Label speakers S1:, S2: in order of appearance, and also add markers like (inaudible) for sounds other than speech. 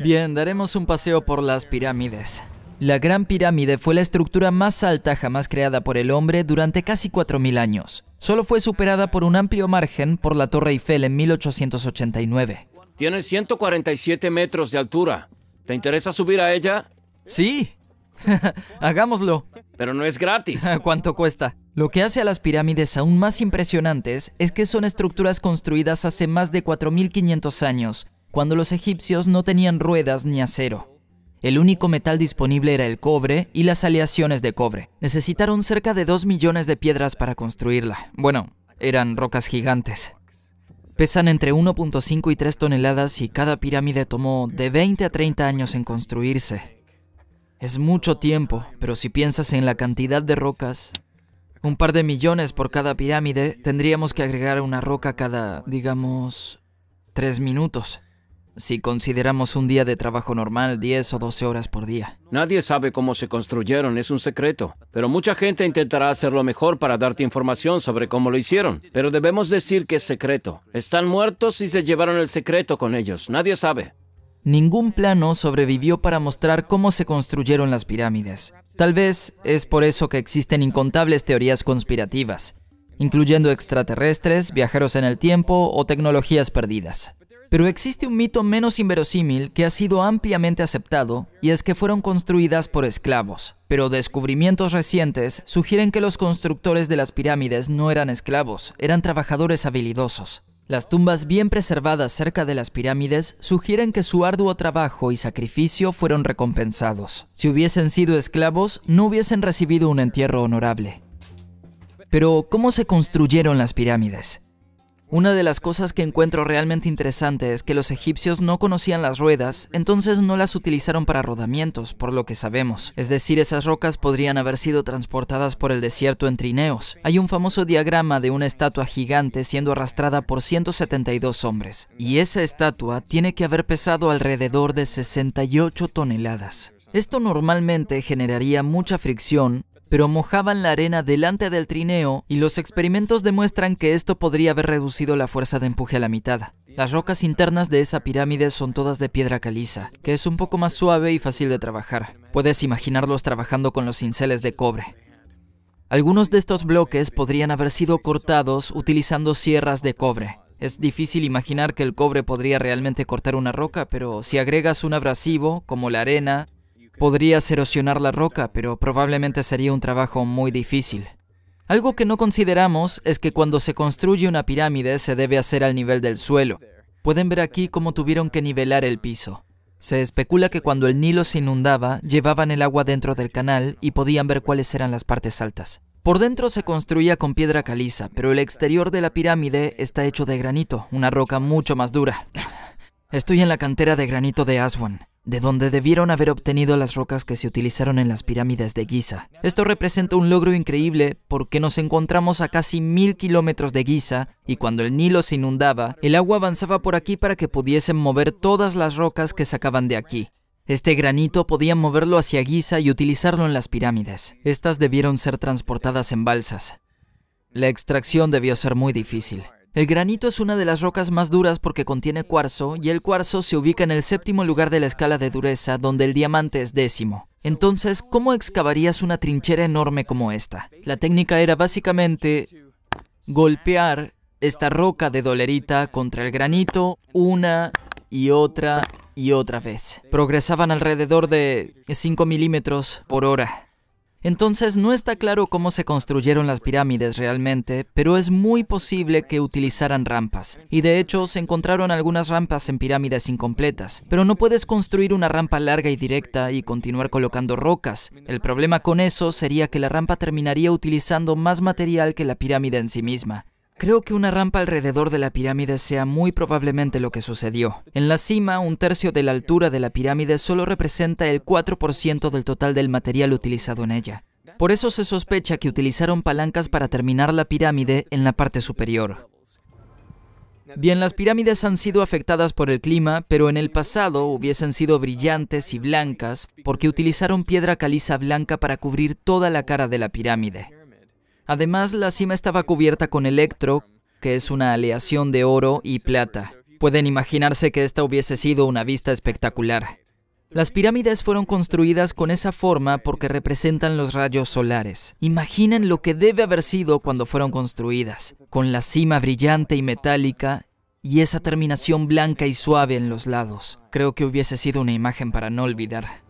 S1: Bien, daremos un paseo por las pirámides. La Gran Pirámide fue la estructura más alta jamás creada por el hombre durante casi 4.000 años. Solo fue superada por un amplio margen por la Torre Eiffel en 1889. Tiene 147 metros de altura. ¿Te interesa subir a ella? Sí. (laughs) Hagámoslo. Pero no es gratis. (laughs) ¿Cuánto cuesta? Lo que hace a las pirámides aún más impresionantes es que son estructuras construidas hace más de 4.500 años cuando los egipcios no tenían ruedas ni acero. El único metal disponible era el cobre y las aleaciones de cobre. Necesitaron cerca de 2 millones de piedras para construirla. Bueno, eran rocas gigantes. Pesan entre 1.5 y 3 toneladas y cada pirámide tomó de 20 a 30 años en construirse. Es mucho tiempo, pero si piensas en la cantidad de rocas, un par de millones por cada pirámide, tendríamos que agregar una roca cada, digamos, 3 minutos si consideramos un día de trabajo normal 10 o 12 horas por día. Nadie sabe cómo se construyeron, es un secreto. Pero mucha gente intentará hacerlo mejor para darte información sobre cómo lo hicieron. Pero debemos decir que es secreto. Están muertos y se llevaron el secreto con ellos. Nadie sabe. Ningún plano sobrevivió para mostrar cómo se construyeron las pirámides. Tal vez es por eso que existen incontables teorías conspirativas, incluyendo extraterrestres, viajeros en el tiempo o tecnologías perdidas. Pero existe un mito menos inverosímil que ha sido ampliamente aceptado, y es que fueron construidas por esclavos. Pero descubrimientos recientes sugieren que los constructores de las pirámides no eran esclavos, eran trabajadores habilidosos. Las tumbas bien preservadas cerca de las pirámides sugieren que su arduo trabajo y sacrificio fueron recompensados. Si hubiesen sido esclavos, no hubiesen recibido un entierro honorable. Pero, ¿cómo se construyeron las pirámides? Una de las cosas que encuentro realmente interesante es que los egipcios no conocían las ruedas, entonces no las utilizaron para rodamientos, por lo que sabemos. Es decir, esas rocas podrían haber sido transportadas por el desierto en trineos. Hay un famoso diagrama de una estatua gigante siendo arrastrada por 172 hombres, y esa estatua tiene que haber pesado alrededor de 68 toneladas. Esto normalmente generaría mucha fricción pero mojaban la arena delante del trineo y los experimentos demuestran que esto podría haber reducido la fuerza de empuje a la mitad. Las rocas internas de esa pirámide son todas de piedra caliza, que es un poco más suave y fácil de trabajar. Puedes imaginarlos trabajando con los cinceles de cobre. Algunos de estos bloques podrían haber sido cortados utilizando sierras de cobre. Es difícil imaginar que el cobre podría realmente cortar una roca, pero si agregas un abrasivo, como la arena, Podrías erosionar la roca, pero probablemente sería un trabajo muy difícil. Algo que no consideramos es que cuando se construye una pirámide se debe hacer al nivel del suelo. Pueden ver aquí cómo tuvieron que nivelar el piso. Se especula que cuando el Nilo se inundaba, llevaban el agua dentro del canal y podían ver cuáles eran las partes altas. Por dentro se construía con piedra caliza, pero el exterior de la pirámide está hecho de granito, una roca mucho más dura. (laughs) Estoy en la cantera de granito de Aswan de donde debieron haber obtenido las rocas que se utilizaron en las pirámides de Giza. Esto representa un logro increíble porque nos encontramos a casi mil kilómetros de Giza y cuando el Nilo se inundaba, el agua avanzaba por aquí para que pudiesen mover todas las rocas que sacaban de aquí. Este granito podían moverlo hacia Giza y utilizarlo en las pirámides. Estas debieron ser transportadas en balsas. La extracción debió ser muy difícil. El granito es una de las rocas más duras porque contiene cuarzo y el cuarzo se ubica en el séptimo lugar de la escala de dureza, donde el diamante es décimo. Entonces, ¿cómo excavarías una trinchera enorme como esta? La técnica era básicamente golpear esta roca de dolerita contra el granito una y otra y otra vez. Progresaban alrededor de 5 milímetros por hora. Entonces no está claro cómo se construyeron las pirámides realmente, pero es muy posible que utilizaran rampas. Y de hecho se encontraron algunas rampas en pirámides incompletas, pero no puedes construir una rampa larga y directa y continuar colocando rocas. El problema con eso sería que la rampa terminaría utilizando más material que la pirámide en sí misma. Creo que una rampa alrededor de la pirámide sea muy probablemente lo que sucedió. En la cima, un tercio de la altura de la pirámide solo representa el 4% del total del material utilizado en ella. Por eso se sospecha que utilizaron palancas para terminar la pirámide en la parte superior. Bien, las pirámides han sido afectadas por el clima, pero en el pasado hubiesen sido brillantes y blancas porque utilizaron piedra caliza blanca para cubrir toda la cara de la pirámide. Además, la cima estaba cubierta con electro, que es una aleación de oro y plata. Pueden imaginarse que esta hubiese sido una vista espectacular. Las pirámides fueron construidas con esa forma porque representan los rayos solares. Imaginen lo que debe haber sido cuando fueron construidas, con la cima brillante y metálica y esa terminación blanca y suave en los lados. Creo que hubiese sido una imagen para no olvidar.